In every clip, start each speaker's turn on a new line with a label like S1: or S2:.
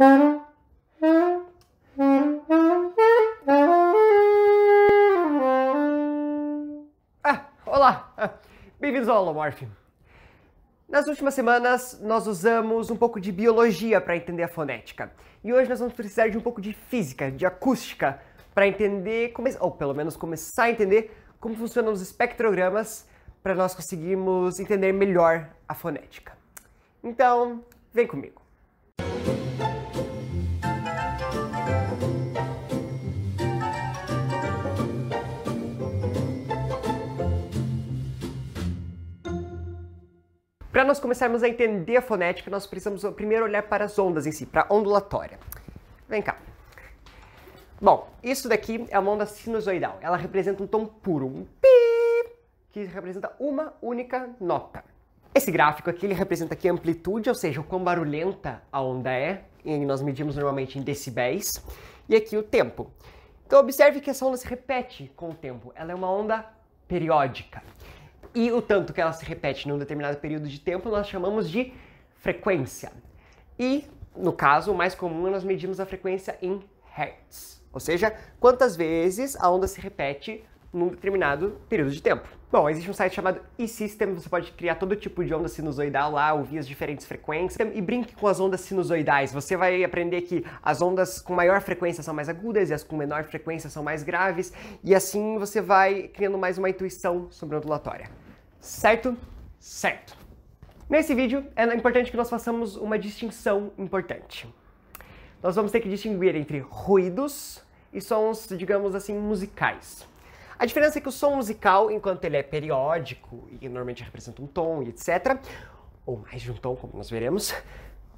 S1: Ah, olá! Bem-vindos ao Holomorph. Nas últimas semanas, nós usamos um pouco de biologia para entender a fonética. E hoje nós vamos precisar de um pouco de física, de acústica, para entender, ou pelo menos começar a entender, como funcionam os espectrogramas para nós conseguirmos entender melhor a fonética. Então, vem comigo. Para nós começarmos a entender a fonética, nós precisamos primeiro olhar para as ondas em si, para a ondulatória. Vem cá. Bom, isso daqui é uma onda sinusoidal. Ela representa um tom puro, um pi, que representa uma única nota. Esse gráfico aqui, ele representa aqui a amplitude, ou seja, o quão barulhenta a onda é, e nós medimos normalmente em decibéis, e aqui o tempo. Então observe que essa onda se repete com o tempo, ela é uma onda periódica e o tanto que ela se repete num determinado período de tempo nós chamamos de frequência. E, no caso, o mais comum é nós medimos a frequência em hertz, ou seja, quantas vezes a onda se repete num determinado período de tempo. Bom, existe um site chamado eSystem, você pode criar todo tipo de onda sinusoidal lá, ouvir as diferentes frequências e brinque com as ondas sinusoidais. Você vai aprender que as ondas com maior frequência são mais agudas e as com menor frequência são mais graves, e assim você vai criando mais uma intuição sobre a ondulatória. Certo? Certo. Nesse vídeo é importante que nós façamos uma distinção importante. Nós vamos ter que distinguir entre ruídos e sons, digamos assim, musicais. A diferença é que o som musical, enquanto ele é periódico e normalmente representa um tom e etc., ou mais de um tom, como nós veremos,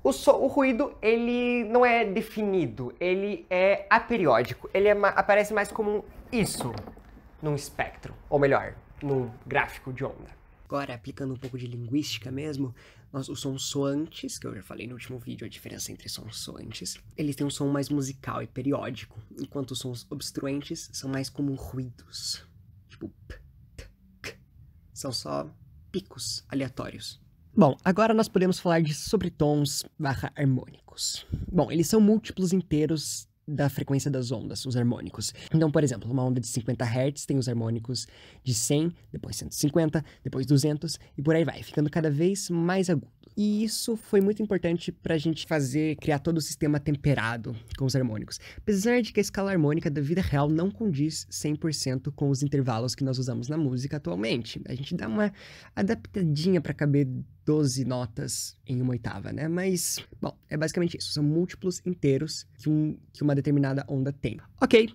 S1: o, so, o, ruído, ele não é definido, ele é aperiódico. Ele é aparece mais como isso num espectro, ou melhor, num gráfico de onda. Agora, aplicando um pouco de linguística mesmo, nós, os sons soantes, que eu já falei no último vídeo, a diferença entre sons soantes, eles têm um som mais musical e periódico, enquanto os sons obstruentes são mais como ruídos. Tipo, p, t, k. São só picos aleatórios. Bom, agora nós podemos falar de sobretons barra harmônicos. Bom, eles são múltiplos inteiros da frequência das ondas, os harmônicos. Então, por exemplo, uma onda de 50 Hz tem os harmônicos de 100, depois 150, depois 200 e por aí vai, ficando cada vez mais agudo. E isso foi muito importante para a gente fazer, criar todo o sistema temperado com os harmônicos. Apesar de que a escala harmônica da vida real não condiz 100% com os intervalos que nós usamos na música atualmente. A gente dá uma adaptadinha para caber 12 notas em uma oitava, né? Mas, bom, é basicamente isso. São múltiplos inteiros que, um, que uma determinada onda tem. Ok,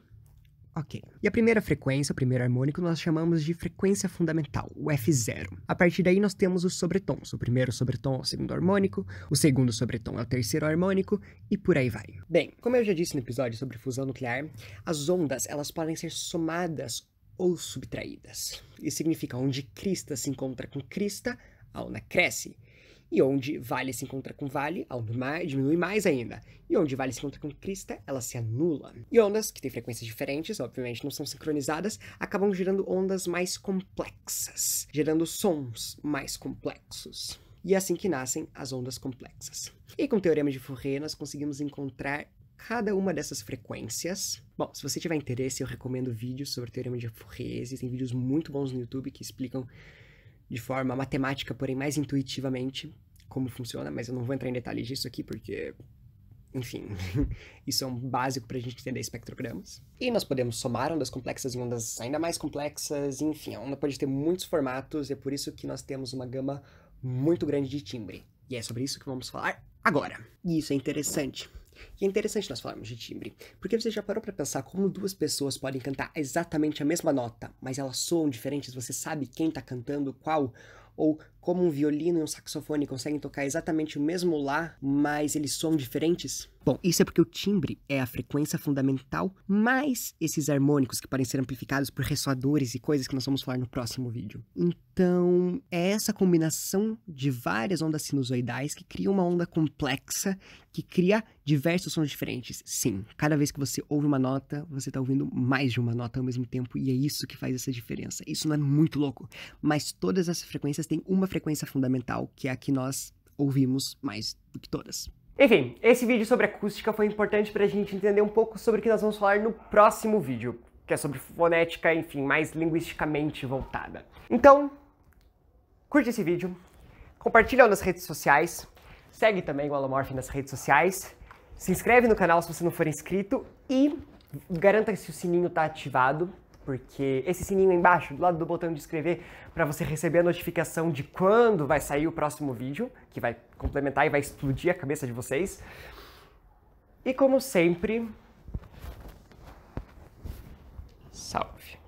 S1: Ok. E a primeira frequência, o primeiro harmônico, nós chamamos de frequência fundamental, o F0. A partir daí nós temos os sobretons. O primeiro sobretom é o segundo harmônico, o segundo sobretom é o terceiro harmônico e por aí vai. Bem, como eu já disse no episódio sobre fusão nuclear, as ondas, elas podem ser somadas ou subtraídas. Isso significa onde crista se encontra com crista, a onda cresce. E onde vale se encontra com vale, mais, diminui mais ainda. E onde vale se encontra com crista, ela se anula. E ondas, que têm frequências diferentes, obviamente não são sincronizadas, acabam gerando ondas mais complexas, gerando sons mais complexos. E é assim que nascem as ondas complexas. E com o teorema de Fourier, nós conseguimos encontrar cada uma dessas frequências. Bom, se você tiver interesse, eu recomendo vídeos sobre o teorema de Fourier. Existem vídeos muito bons no YouTube que explicam de forma matemática, porém mais intuitivamente, como funciona, mas eu não vou entrar em detalhes disso aqui porque enfim, isso é um básico para a gente entender espectrogramas. E nós podemos somar ondas complexas em ondas ainda mais complexas, enfim, a onda pode ter muitos formatos e é por isso que nós temos uma gama muito grande de timbre. E é sobre isso que vamos falar agora. E isso é interessante. E é interessante nós falarmos de timbre, porque você já parou para pensar como duas pessoas podem cantar exatamente a mesma nota, mas elas soam diferentes, você sabe quem está cantando qual, ou como um violino e um saxofone conseguem tocar exatamente o mesmo lá, mas eles soam diferentes? Bom, isso é porque o timbre é a frequência fundamental, mais esses harmônicos que podem ser amplificados por ressoadores e coisas que nós vamos falar no próximo vídeo. Então, é essa combinação de várias ondas sinusoidais que cria uma onda complexa, que cria diversos sons diferentes. Sim, cada vez que você ouve uma nota, você está ouvindo mais de uma nota ao mesmo tempo, e é isso que faz essa diferença. Isso não é muito louco, mas todas essas frequências têm uma frequência fundamental, que é a que nós ouvimos mais do que todas. Enfim, esse vídeo sobre acústica foi importante para a gente entender um pouco sobre o que nós vamos falar no próximo vídeo, que é sobre fonética, enfim, mais linguisticamente voltada. Então, curte esse vídeo, compartilha nas redes sociais, segue também o Alomorph nas redes sociais, se inscreve no canal se você não for inscrito e garanta que o sininho está ativado porque esse sininho embaixo, do lado do botão de inscrever, para você receber a notificação de quando vai sair o próximo vídeo, que vai complementar e vai explodir a cabeça de vocês. E como sempre, salve!